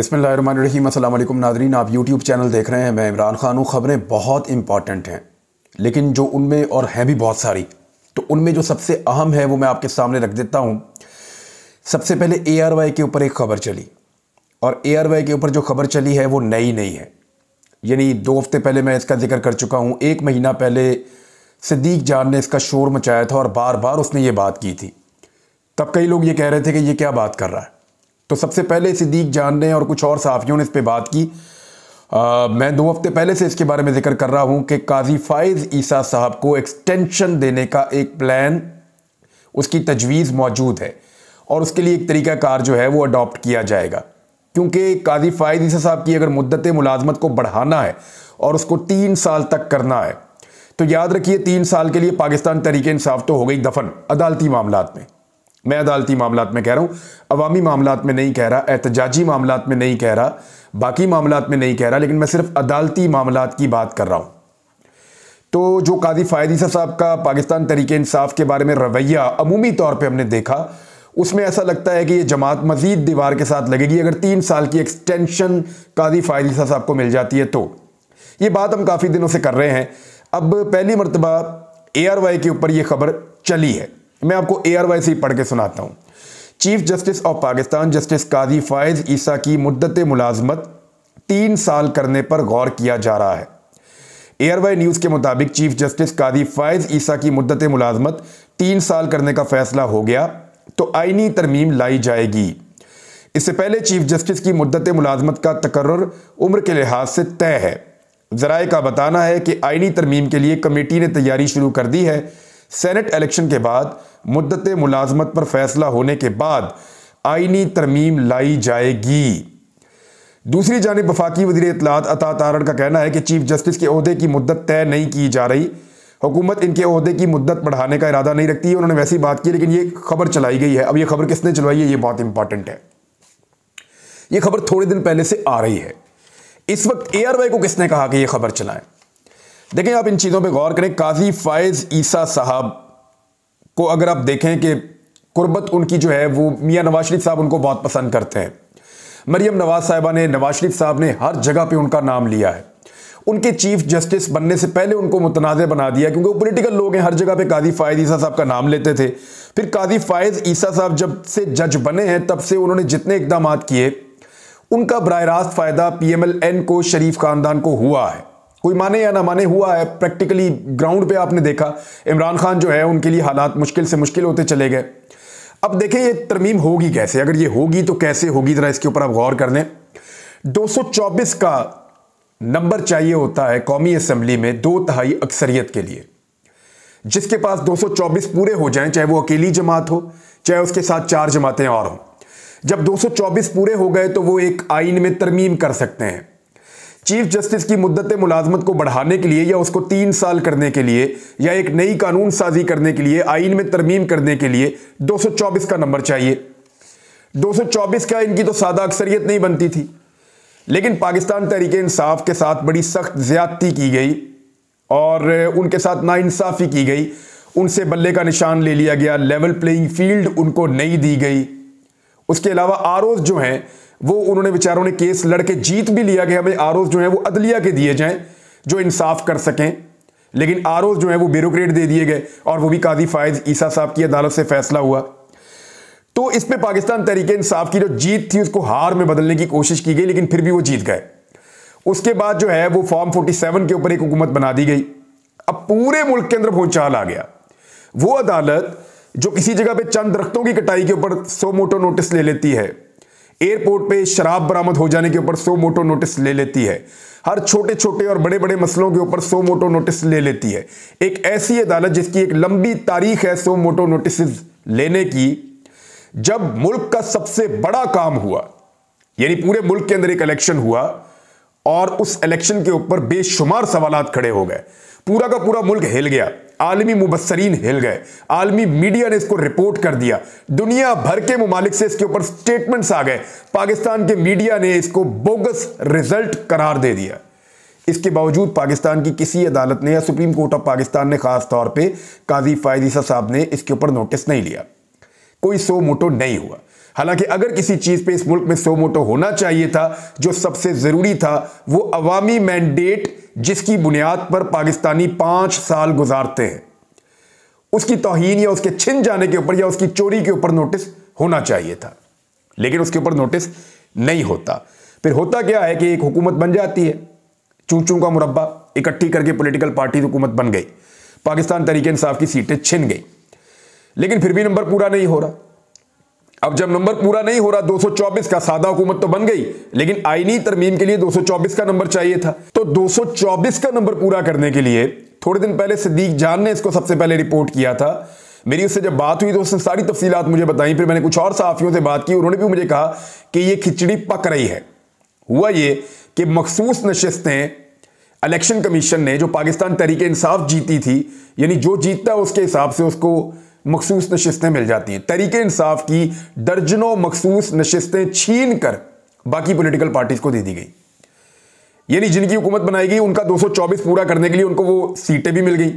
बिसमीम नादरीन आप YouTube channel देख रहे हैं मैं इमरान खान हूँ ख़बरें बहुत इंपॉर्टेंट हैं लेकिन जो उनमें और हैं भी बहुत सारी तो उनमें जो सबसे अहम है वो मैं आपके सामने रख देता हूँ सबसे पहले ए के ऊपर एक खबर चली और ए के ऊपर जो खबर चली है वो नई नई है यानी दो हफ्ते पहले मैं इसका जिक्र कर चुका हूँ एक महीना पहले सिद्दीक जान ने इसका शोर मचाया था और बार बार उसने ये बात की थी तब कई लोग ये कह रहे थे कि ये क्या बात कर रहा है तो सबसे पहले सिद्दीक जान ने और कुछ और सहाफ़ियों ने इस पर बात की आ, मैं दो हफ्ते पहले से इसके बारे में जिक्र कर रहा हूं कि काजी फाइज़ ईसा साहब को एक्सटेंशन देने का एक प्लान उसकी तजवीज़ मौजूद है और उसके लिए एक तरीक़ाकार जो है वो अडॉप्ट किया जाएगा क्योंकि काजी फायद ईसा साहब की अगर मुद्दत मुलाजमत को बढ़ाना है और उसको तीन साल तक करना है तो याद रखिए तीन साल के लिए पाकिस्तान तरीके इंसाफ तो हो गई दफन अदालती मामला में मैं अदालती मामला में कह रहा हूँ अवामी मामला में नहीं कह रहा एहतजाजी मामला में नहीं कह रहा बाकी मामला में नहीं कह रहा लेकिन मैं सिर्फ अदालती मामला की बात कर रहा हूँ तो जो काजी फ़ायदीसा साहब का पाकिस्तान तरीके इंसाफ के बारे में रवैया अमूमी तौर पर हमने देखा उसमें ऐसा लगता है कि ये जमात मजीद दीवार के साथ लगेगी अगर तीन साल की एक्सटेंशन काजी फ़ायदीसा साहब को मिल जाती है तो ये बात हम काफ़ी दिनों से कर रहे हैं अब पहली मरतबा ए के ऊपर ये खबर चली है मैं आपको ए आर वाई से पढ़ के सुनाता हूँ chief justice of Pakistan justice Qazi Faez Isa की मुद्दत मुलाजमत तीन साल करने पर गौर किया जा रहा है एयरवाई न्यूज़ के मुताबिक चीफ जस्टिस काजी फायज ईसा की मुद्दत मुलाजमत तीन साल करने का फैसला हो गया तो आइनी तरमीम लाई जाएगी इससे पहले चीफ जस्टिस की मुद्दत मुलाजमत का तकर्र उम्र के लिहाज से तय है जराए का बताना है कि आइनी तरमीम के लिए कमेटी ने तैयारी शुरू कर दी है सेनेट इलेक्शन के बाद मुद्दत मुलाजमत पर फैसला होने के बाद आइनी तरमीम लाई जाएगी दूसरी जानब वफाकी वजी इतलात अता तारण का कहना है कि चीफ जस्टिस के अहदे की मुद्दत तय नहीं की जा रही हुकूमत इनके अहदे की मुद्दत बढ़ाने का इरादा नहीं रखती है उन्होंने वैसी बात की लेकिन ये खबर चलाई गई है अब ये खबर किसने चलवाई है ये बहुत इंपॉर्टेंट है ये खबर थोड़े दिन पहले से आ रही है इस वक्त वाई को किसने कहा कि यह खबर चलाएं देखें आप इन चीज़ों पे गौर करें काजी फायज़ ईसा साहब को अगर आप देखें कि कुर्बत उनकी जो है वो मियाँ नवाज शरीफ साहब उनको बहुत पसंद करते हैं मरियम नवाज साहिबा ने नवाज शरीफ साहब ने हर जगह पे उनका नाम लिया है उनके चीफ जस्टिस बनने से पहले उनको मुतनाज़ बना दिया क्योंकि वो पोलिटिकल लोग हैं हर जगह पर काजी फ़ायज़ ईसा साहब का नाम लेते थे फिर काजी फ़ायज़ ईसा साहब जब से जज बने हैं तब से उन्होंने जितने इकदाम किए उनका बरह रास्त फ़ायदा पी एम एल एन को शरीफ ख़ानदान को हुआ है कोई माने या ना माने हुआ है प्रैक्टिकली ग्राउंड पे आपने देखा इमरान खान जो है उनके लिए हालात मुश्किल से मुश्किल होते चले गए अब देखें ये तरमीम होगी कैसे अगर ये होगी तो कैसे होगी ज़रा इसके ऊपर आप गौर कर लें 224 का नंबर चाहिए होता है कौमी असम्बली में दो तहाई अक्सरियत के लिए जिसके पास 224 पूरे हो जाएं चाहे वो अकेली जमात हो चाहे उसके साथ चार जमातें और हों जब 224 पूरे हो गए तो वो एक आइन में तरमीम कर सकते हैं चीफ जस्टिस की मुद्दत मुलाजमत को बढ़ाने के लिए या उसको तीन साल करने के लिए या एक नई कानून साजी करने के लिए आइन में तरमीम करने के लिए 224 का नंबर चाहिए 224 का इनकी तो सादा अक्सरियत नहीं बनती थी लेकिन पाकिस्तान तहरीक इंसाफ के साथ बड़ी सख्त ज्यादती की गई और उनके साथ नाइंसाफ़ी की गई उनसे बल्ले का निशान ले लिया गया लेवल प्लेइंग फील्ड उनको नहीं दी गई उसके अलावा आर जो हैं वो उन्होंने बेचारों ने केस लड़के जीत भी लिया कि हमें आरोप जो है वो अदलिया के दिए जाएं जो इंसाफ कर सकें लेकिन आरोप जो है वो ब्यूरोक्रेट दे दिए गए और वो भी काजी फायज ईसा साहब की अदालत से फैसला हुआ तो इस पर पाकिस्तान तरीके इंसाफ की जो जीत थी उसको हार में बदलने की कोशिश की गई लेकिन फिर भी वो जीत गए उसके बाद जो है वो फॉर्म 47 के ऊपर एक हुकूमत बना दी गई अब पूरे मुल्क के अंदर भूचाल आ गया वो अदालत जो किसी जगह पे चंद दरख्तों की कटाई के ऊपर सो मोटो नोटिस ले लेती है एयरपोर्ट पे शराब बरामद हो जाने के ऊपर सो मोटो नोटिस ले लेती है हर छोटे छोटे और बड़े बड़े मसलों के ऊपर सो मोटो नोटिस ले लेती है एक ऐसी अदालत जिसकी एक लंबी तारीख है सो मोटो नोटिस लेने की जब मुल्क का सबसे बड़ा काम हुआ यानी पूरे मुल्क के अंदर एक इलेक्शन हुआ और उस इलेक्शन के ऊपर बेशुमार सवाल खड़े हो गए पूरा का पूरा मुल्क हिल गया आलमी मुबसरीन हिल गए आलमी मीडिया ने इसको रिपोर्ट कर दिया दुनिया भर के ममालिक से इसके ऊपर स्टेटमेंट्स आ गए पाकिस्तान के मीडिया ने इसको बोगस रिजल्ट करार दे दिया इसके बावजूद पाकिस्तान की किसी अदालत ने या सुप्रीम कोर्ट ऑफ पाकिस्तान ने खास तौर पे काजी फायदीसा साहब ने इसके ऊपर नोटिस नहीं लिया कोई सो मोटो नहीं हुआ हालांकि अगर किसी चीज़ पे इस मुल्क में सो मोटो होना चाहिए था जो सबसे ज़रूरी था वो अवामी मैंडेट जिसकी बुनियाद पर पाकिस्तानी पांच साल गुजारते हैं उसकी तोहन या उसके छिन जाने के ऊपर या उसकी चोरी के ऊपर नोटिस होना चाहिए था लेकिन उसके ऊपर नोटिस नहीं होता फिर होता क्या है कि एक हुकूमत बन जाती है चू चू का मुरबा इकट्ठी करके पोलिटिकल पार्टी हुकूमत बन गई पाकिस्तान तरीके इंसाफ की सीटें छिन गई लेकिन फिर भी नंबर पूरा नहीं हो रहा अब जब नंबर पूरा नहीं हो रहा 224 का सादा हुकूमत तो बन गई लेकिन आईनी तरमीम के लिए 224 का नंबर चाहिए था तो 224 का नंबर पूरा करने के लिए थोड़े दिन पहले सदीक जान ने इसको सबसे पहले रिपोर्ट किया था मेरी उससे जब बात हुई तो उसने सारी तफसी मुझे बताई फिर मैंने कुछ और साफियों से बात की उन्होंने भी मुझे कहा कि ये खिचड़ी पक रही है हुआ ये कि मखसूस नशस्तें इलेक्शन कमीशन ने जो पाकिस्तान तरीके इंसाफ जीती थी यानी जो जीतता उसके हिसाब से उसको मखसूस नशस्तें मिल जाती हैं तरीके इंसाफ की दर्जनों मखसूस नशस्तें छीन कर बाकी पोलिटिकल पार्टीज़ को दे दी गई यानी जिनकी हुकूमत बनाई गई उनका 224 पूरा करने के लिए उनको वो सीटें भी मिल गई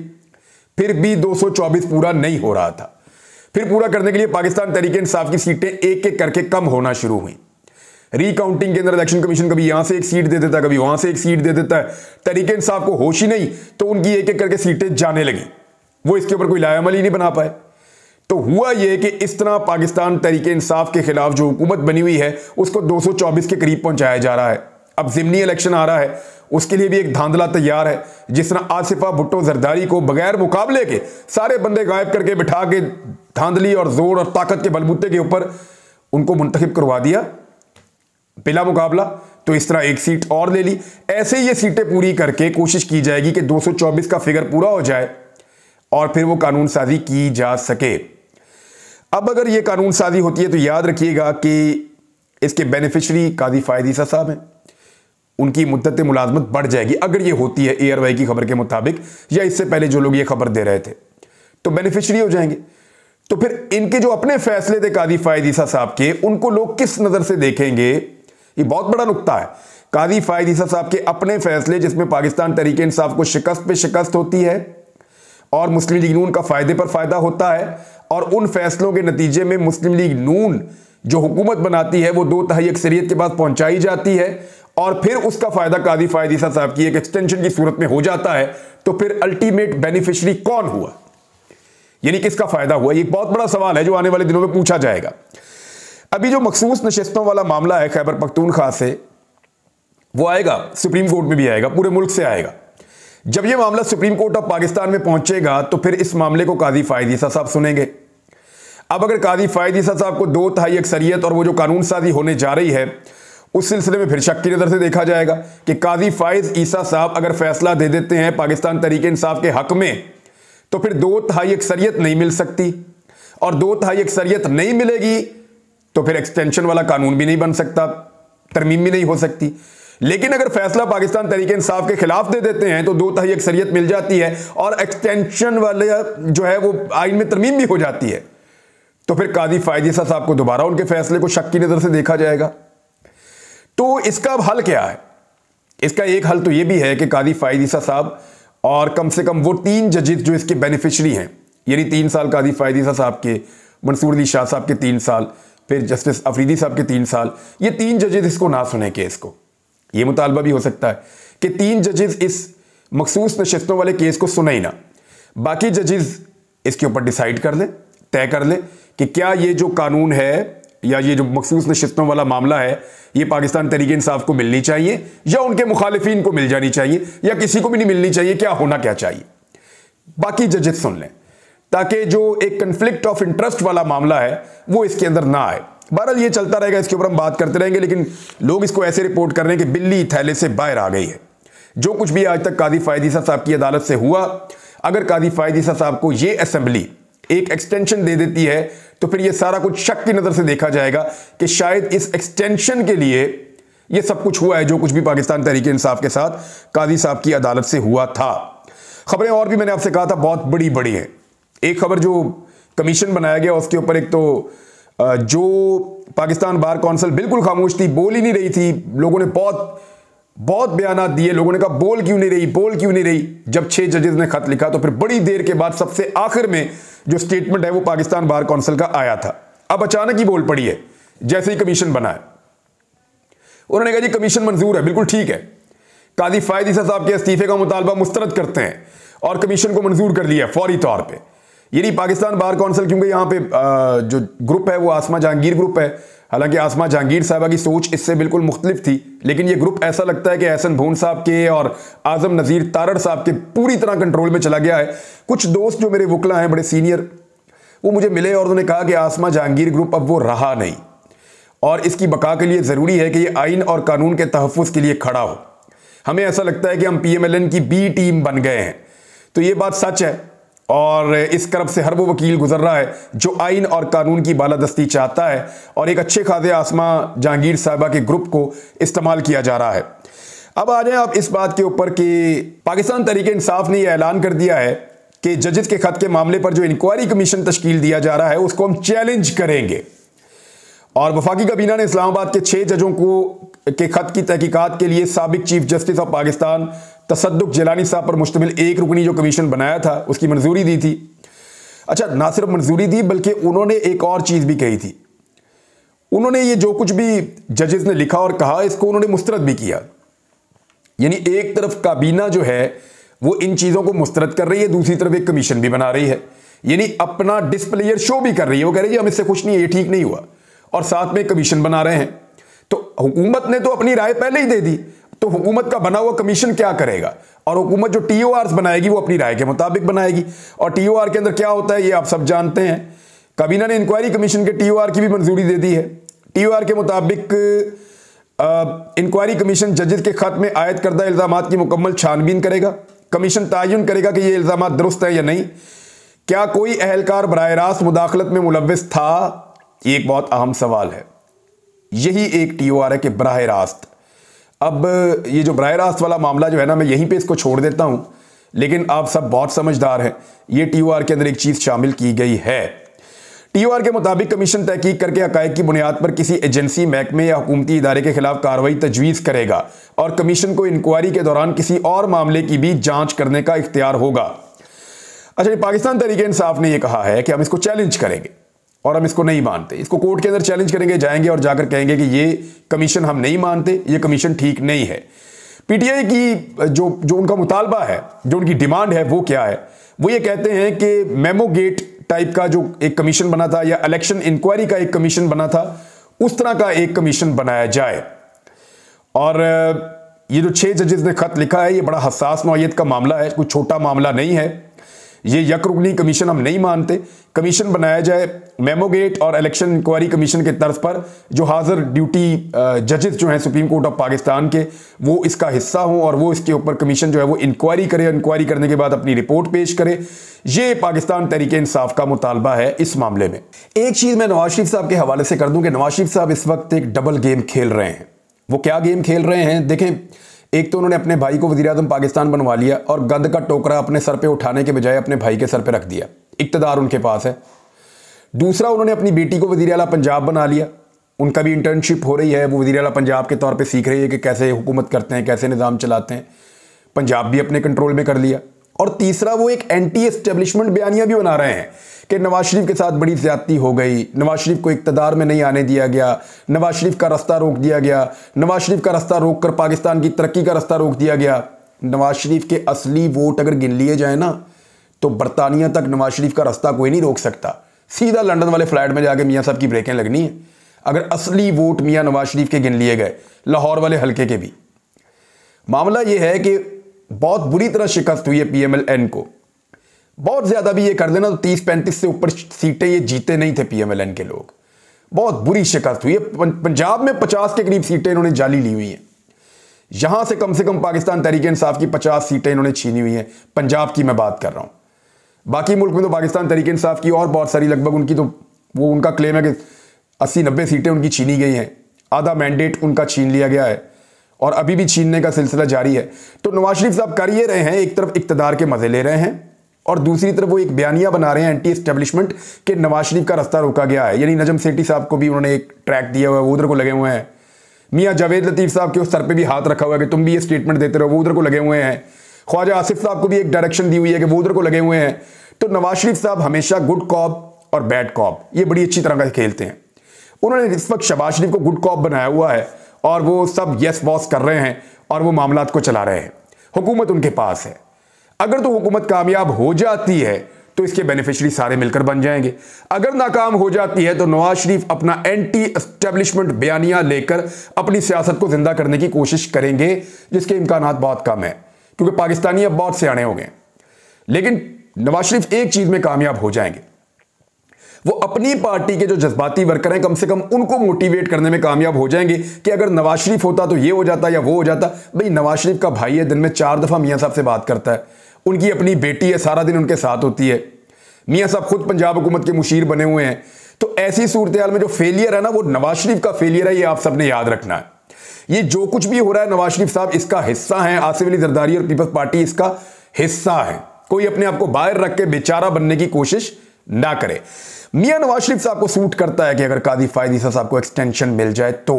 फिर भी 224 पूरा नहीं हो रहा था फिर पूरा करने के लिए पाकिस्तान तरीके इंसाफ की सीटें एक एक करके कम होना शुरू हुई रिकाउंटिंग के अंदर इलेक्शन कमीशन कभी यहां से एक सीट दे देता है कभी वहां से एक सीट दे देता है तरीके इंसाफ को होश ही नहीं तो उनकी एक एक करके सीटें जाने लगी वो इसके ऊपर कोई लायामल ही नहीं बना पाए तो हुआ यह कि इस तरह पाकिस्तान तरीके इंसाफ के खिलाफ जो हुकूमत बनी हुई है उसको 224 के करीब पहुंचाया जा रहा है अब जिमनी इलेक्शन आ रहा है उसके लिए भी एक धांधला तैयार है जिस तरह आसिफा भुट्टो जरदारी को बगैर मुकाबले के सारे बंदे गायब करके बिठा के धांधली और जोर और ताकत के बलबूते के ऊपर उनको मुंतखब करवा दिया बिला मुकाबला तो इस तरह एक सीट और ले ली ऐसे ये सीटें पूरी करके कोशिश की जाएगी कि 224 का फिगर पूरा हो जाए और फिर वो कानून साजी की जा सके अब अगर ये कानून साजी होती है तो याद रखिएगा कि इसके बेनिफिशरी काजी फायदी साहब हैं उनकी मुद्दत मुलाजमत बढ़ जाएगी अगर ये होती है वाई की खबर के मुताबिक या इससे पहले जो लोग ये खबर दे रहे थे तो बेनिफिशरी हो जाएंगे तो फिर इनके जो अपने फैसले थे काजी फायदीसा साहब के उनको लोग किस नज़र से देखेंगे ये बहुत बड़ा नुकता है काजी फायदीसा साहब के अपने फैसले जिसमें पाकिस्तान तरीके इंसाफ को शिकस्त पे शिकस्त होती है और मुस्लिम लीग नून का फायदे पर फायदा होता है और उन फैसलों के नतीजे में मुस्लिम लीग नून जो हुकूमत बनाती है वो दो तहई अक्सरीत के पास पहुंचाई जाती है और फिर उसका फ़ायदा कादी फ़ायदीसा साहब की एक एक्सटेंशन की सूरत में हो जाता है तो फिर अल्टीमेट बेनिफिशरी कौन हुआ यानी किसका फ़ायदा हुआ ये बहुत बड़ा सवाल है जो आने वाले दिनों में पूछा जाएगा अभी जो मखसूस नशस्तों वाला मामला है खैबर खास से वो आएगा सुप्रीम कोर्ट में भी आएगा पूरे मुल्क से आएगा जब यह मामला सुप्रीम कोर्ट ऑफ पाकिस्तान में पहुंचेगा तो फिर इस मामले को काजी फायदीसा साहब सुनेंगे अब अगर काजी फायदीसा साहब को दो तहाई अक्सरियत और वो जो कानून साजी होने जा रही है उस सिलसिले में फिर शक की नज़र से देखा जाएगा कि काजी फायज ईसा साहब अगर फैसला दे देते हैं पाकिस्तान तरीके इंसाफ के हक में तो फिर दो तहाई अक्सरियत नहीं मिल सकती और दो तहाई अक्सरियत नहीं मिलेगी तो फिर एक्सटेंशन वाला कानून भी नहीं बन सकता तरमीम भी नहीं हो सकती लेकिन अगर फैसला पाकिस्तान तरीके इंसाफ के खिलाफ दे देते हैं तो दो तहाई अक्सरियत मिल जाती है और एक्सटेंशन वाले जो है वो आइन में तरमीम भी हो जाती है तो फिर कादी फायदीसा साहब को दोबारा उनके फैसले को शक की नज़र से देखा जाएगा तो इसका अब हल क्या है इसका एक हल तो यह भी है कि कादी फायदीसा साहब और कम से कम वो तीन जजिस जो इसके बेनिफिशरी हैं यानी तीन साल कादी फायदीसा साहब के मंसूर अली शाह साहब के तीन साल फिर जस्टिस अफरीदी साहब के तीन साल ये तीन जजिस इसको ना सुने केस को यह मुतालबा भी हो सकता है कि तीन जजेज इस मखसूस नशस्तों वाले केस को सुने ही ना बाकी जजेज इसके ऊपर डिसाइड कर लें तय कर लें कि क्या ये जो कानून है या ये जो मखसूस नशस्तों वाला मामला है ये पाकिस्तान तरीके इंसाफ को मिलनी चाहिए या उनके मुखालफी को मिल जानी चाहिए या किसी को भी नहीं मिलनी चाहिए क्या होना क्या चाहिए बाकी जजेस सुन लें ताकि जो एक कन्फ्लिक्ट ऑफ इंटरेस्ट वाला मामला है वो इसके अंदर ना आए बहरहाल ये चलता रहेगा इसके ऊपर हम बात करते रहेंगे लेकिन लोग इसको ऐसे रिपोर्ट कर रहे हैं कि बिल्ली थैले से बाहर आ गई है जो कुछ भी आज तक काजी फायदीसा साहब की अदालत से हुआ अगर काजी फायदीसा साहब को ये असेंबली एक एक्सटेंशन दे देती है तो फिर ये सारा कुछ शक की नज़र से देखा जाएगा कि शायद इस एक्सटेंशन के लिए ये सब कुछ हुआ है जो कुछ भी पाकिस्तान तहरीक इंसाफ के साथ काजी साहब की अदालत से हुआ था खबरें और भी मैंने आपसे कहा था बहुत बड़ी बड़ी हैं एक खबर जो कमीशन बनाया गया उसके ऊपर एक तो जो पाकिस्तान बार काउंसिल बिल्कुल खामोश थी बोल ही नहीं रही थी लोगों ने बहुत बहुत बयान दिए लोगों ने कहा बोल क्यों नहीं रही बोल क्यों नहीं रही जब छह जजेस ने खत लिखा तो फिर बड़ी देर के बाद सबसे आखिर में जो स्टेटमेंट है वो पाकिस्तान बार कौंसिल का आया था अब अचानक ही बोल पड़ी है जैसे ही कमीशन बना है उन्होंने कहा जी कमीशन मंजूर है बिल्कुल ठीक है काजी फायदी साहब के इस्तीफे का मुतालबा मुस्तरद करते हैं और कमीशन को मंजूर कर लिया फौरी तौर पर ये नहीं पाकिस्तान बार काउंसिल क्योंकि यहाँ पे जो ग्रुप है वो आसमा जहांगीर ग्रुप है हालांकि आसमा जहांगीर साहबा की सोच इससे बिल्कुल मुख्तलिफ थी लेकिन ये ग्रुप ऐसा लगता है कि एहसन भून साहब के और आजम नज़ीर तारड़ साहब के पूरी तरह कंट्रोल में चला गया है कुछ दोस्त जो मेरे वकला हैं बड़े सीनियर वो मुझे मिले और उन्होंने कहा कि आसमा जहांगीर ग्रुप अब वो रहा नहीं और इसकी बका के लिए ज़रूरी है कि ये आइन और कानून के तहफ़ के लिए खड़ा हो हमें ऐसा लगता है कि हम पी एम एल एन की बी टीम बन गए हैं तो ये बात सच है और इस क्रब से हर वो वकील गुजर रहा है जो आइन और कानून की बालादस्ती चाहता है और एक अच्छे खासे आसमा जहांगीर साहबा के ग्रुप को इस्तेमाल किया जा रहा है अब आ जाए आप इस बात के ऊपर कि पाकिस्तान तरीके इंसाफ ने यह ऐलान कर दिया है कि जजिस के खत के मामले पर जो इंक्वायरी कमीशन तश्कील दिया जा रहा है उसको हम चैलेंज करेंगे और वफाकी कबीना ने इस्लामाबाद के छह जजों को के खत की तहकीकत के लिए सबक chief justice of Pakistan Tassaduq Jillani साहब पर मुश्तमिल एक रुकनी जो कमीशन बनाया था उसकी मंजूरी दी थी अच्छा ना सिर्फ मंजूरी दी बल्कि उन्होंने एक और चीज़ भी कही थी उन्होंने ये जो कुछ भी जजेस ने लिखा और कहा इसको उन्होंने मुस्तरद भी किया यानी एक तरफ काबीना जो है वो इन चीज़ों को मुस्तरद कर रही है दूसरी तरफ एक कमीशन भी बना रही है यानी अपना डिस्प्लेयर शो भी कर रही है वो कह रही है हम इससे खुश नहीं ये ठीक नहीं हुआ और साथ में कमीशन बना रहे हैं तो हुकूमत ने तो अपनी राय पहले ही दे दी तो हुकूमत का बना हुआ कमीशन क्या करेगा और हुकूमत जो टी बनाएगी वो अपनी राय के मुताबिक बनाएगी और टी के अंदर क्या होता है ये आप सब जानते हैं काबीना ने इंक्वायरी कमीशन के टी की भी मंजूरी दे दी है टी के मुताबिक इंक्वायरी कमीशन जजेस के खत में आयद करदा इल्ज़ाम की मुकम्मल छानबीन करेगा कमीशन तयन करेगा कि ये इल्ज़ाम दुरुस्त हैं या नहीं क्या कोई अहलकार बरह रास्त मुदाखलत में मुलविस था ये एक बहुत अहम सवाल है यही एक टी ओ आर है कि बरह रास्त अब ये जो बर रास्त वाला मामला जो है ना मैं यहीं पे इसको छोड़ देता हूँ लेकिन आप सब बहुत समझदार हैं ये टी के अंदर एक चीज़ शामिल की गई है टी के मुताबिक कमीशन तहकीक करके अकायद की बुनियाद पर किसी एजेंसी महकमे या हुकूमती इदारे के खिलाफ कार्रवाई तजवीज़ करेगा और कमीशन को इंक्वायरी के दौरान किसी और मामले की भी जांच करने का इख्तियार होगा अच्छा पाकिस्तान तरीके इंसाफ ने यह कहा है कि हम इसको चैलेंज करेंगे और हम इसको नहीं मानते इसको कोर्ट के अंदर चैलेंज करेंगे जाएंगे और जाकर कहेंगे कि ये कमीशन हम नहीं मानते ये कमीशन ठीक नहीं है पीटीआई की जो जो उनका मुतालबा है जो उनकी डिमांड है वो क्या है वो ये कहते हैं कि मेमोगेट टाइप का जो एक कमीशन बना था या इलेक्शन इंक्वायरी का एक कमीशन बना था उस तरह का एक कमीशन बनाया जाए और ये जो छह जजेस ने खत लिखा है ये बड़ा हसास नौत का मामला है कोई छोटा मामला नहीं है ये यकरुकनी कमीशन हम नहीं मानते कमीशन बनाया जाए मेमोगेट और इलेक्शन इंक्वायरी कमीशन के तर्ज पर जो हाजिर ड्यूटी जजेस जो हैं सुप्रीम कोर्ट ऑफ पाकिस्तान के वो इसका हिस्सा हों और वो इसके ऊपर कमीशन जो है वो इंक्वायरी करे इंक्वायरी करने के बाद अपनी रिपोर्ट पेश करे ये पाकिस्तान तरीके इंसाफ का मुतालबा है इस मामले में एक चीज़ मैं नवाज शरीफ साहब के हवाले से कर दूँ कि नवाज शरीफ साहब इस वक्त एक डबल गेम खेल रहे हैं वो क्या गेम खेल रहे हैं देखें एक तो उन्होंने अपने भाई को वजी अजम पाकिस्तान बनवा लिया और गंद का टोकरा अपने सर पर उठाने के बजाय अपने भाई के सर पर रख दिया इकतदार उनके पास है दूसरा उन्होंने अपनी बेटी को वजी अला पंजाब बना लिया उनका भी इंटर्नशिप हो रही है वो वजी अला पंजाब के तौर पर सीख रही है कि कैसे हुकूमत करते हैं कैसे निज़ाम चलाते हैं पंजाब भी अपने कंट्रोल में कर लिया और तीसरा वो एक एंटी एस्टेब्लिशमेंट बयानिया भी बना रहे हैं कि नवाज शरीफ के साथ बड़ी ज्यादती हो गई नवाज शरीफ को इकतदार में नहीं आने दिया गया नवाज शरीफ का रास्ता रोक दिया गया नवाज शरीफ का रास्ता रोक कर पाकिस्तान की तरक्की का रास्ता रोक दिया गया नवाज शरीफ के असली वोट अगर गिन लिए जाए ना तो बरतानिया तक नवाज शरीफ का रास्ता कोई नहीं रोक सकता सीधा लंदन वाले फ्लैट में जाके मियाँ साहब की ब्रेकें लगनी है अगर असली वोट मियाँ नवाज शरीफ के गिन लिए गए लाहौर वाले हल्के के भी मामला यह है कि बहुत बुरी तरह शिकस्त हुई है पीएमएलएन को बहुत ज्यादा भी ये कर देना तो तीस पैंतीस से ऊपर सीटें ये जीते नहीं थे पीएमएलएन के लोग बहुत बुरी शिकस्त हुई है पंजाब में पचास के करीब सीटें इन्होंने जाली ली हुई हैं यहां से कम से कम पाकिस्तान तहरीक इंसाफ की पचास सीटें इन्होंने छीनी हुई हैं पंजाब की मैं बात कर रहा हूं बाकी मुल्क में तो पाकिस्तान तहरीक इंसाफ की और बहुत सारी लगभग उनकी तो वो उनका क्लेम है कि अस्सी नब्बे सीटें उनकी छीनी गई हैं आधा मैंडेट उनका छीन लिया गया है और अभी भी छीनने का सिलसिला जारी है तो नवाज शरीफ साहब कर ये रहे हैं एक तरफ इकतदार के मज़े ले रहे हैं और दूसरी तरफ वो एक बयानिया बना रहे हैं एंटी एस्टेब्लिशमेंट के नवाज शरीफ का रास्ता रोका गया है यानी नजम सेठी साहब को भी उन्होंने एक ट्रैक दिया हुआ है वो उधर को लगे हुए हैं मियाँ जावेद लतीफ़ साहब के उस सर पर भी हाथ रखा हुआ है कि तुम भी ये स्टेटमेंट देते रहो वो उधर को लगे हुए हैं ख्वाजा आसिफ साहब को भी एक डायरेक्शन दी हुई है कि वो उधर को लगे हुए हैं तो नवाज शरीफ साहब हमेशा गुड कॉप और बैड कॉप ये बड़ी अच्छी तरह का खेलते हैं उन्होंने इस वक्त शबाज शरीफ को गुड कॉप बनाया हुआ है और वो सब यस बॉस कर रहे हैं और वो मामला को चला रहे हैं हुकूमत उनके पास है अगर तो हुकूमत कामयाब हो जाती है तो इसके बेनिफिशरी सारे मिलकर बन जाएंगे अगर नाकाम हो जाती है तो नवाज शरीफ अपना एंटी एस्टेब्लिशमेंट बयानिया लेकर अपनी सियासत को जिंदा करने की कोशिश करेंगे जिसके इम्कान बहुत कम है क्योंकि पाकिस्तानी अब बहुत सियाने हो गए लेकिन नवाज शरीफ एक चीज में कामयाब हो जाएंगे वो अपनी पार्टी के जो जज्बाती वर्कर हैं कम से कम उनको मोटिवेट करने में कामयाब हो जाएंगे कि अगर नवाज शरीफ होता तो ये हो जाता या वो हो जाता भाई नवाज शरीफ का भाई है दिन में चार दफ़ा मियाँ साहब से बात करता है उनकी अपनी बेटी है सारा दिन उनके साथ होती है मियाँ साहब खुद पंजाब हुकूमत के मुशीर बने हुए हैं तो ऐसी सूरत हाल में जो फेलियर है ना वो नवाज शरीफ का फेलियर है ये आप सबने याद रखना है ये जो कुछ भी हो रहा है नवाज शरीफ साहब इसका हिस्सा है आसिफ अली जरदारी और पीपल्स पार्टी इसका हिस्सा है कोई अपने आप को बाहर रख के बेचारा बनने की कोशिश ना करे मियां नवाज शरीफ साहब को सूट करता है कि अगर कादी फायदी साहब को एक्सटेंशन मिल जाए तो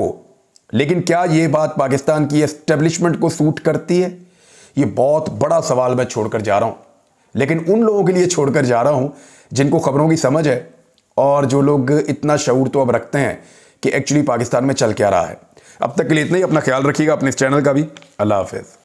लेकिन क्या यह बात पाकिस्तान की एस्टेब्लिशमेंट को सूट करती है यह बहुत बड़ा सवाल मैं छोड़कर जा रहा हूं लेकिन उन लोगों के लिए छोड़कर जा रहा हूं जिनको खबरों की समझ है और जो लोग इतना शऊर तो अब रखते हैं कि एक्चुअली पाकिस्तान में चल क्या रहा है अब तक के लिए इतना ही अपना ख्याल रखिएगा अपने इस चैनल का भी अल्लाह हाफिज़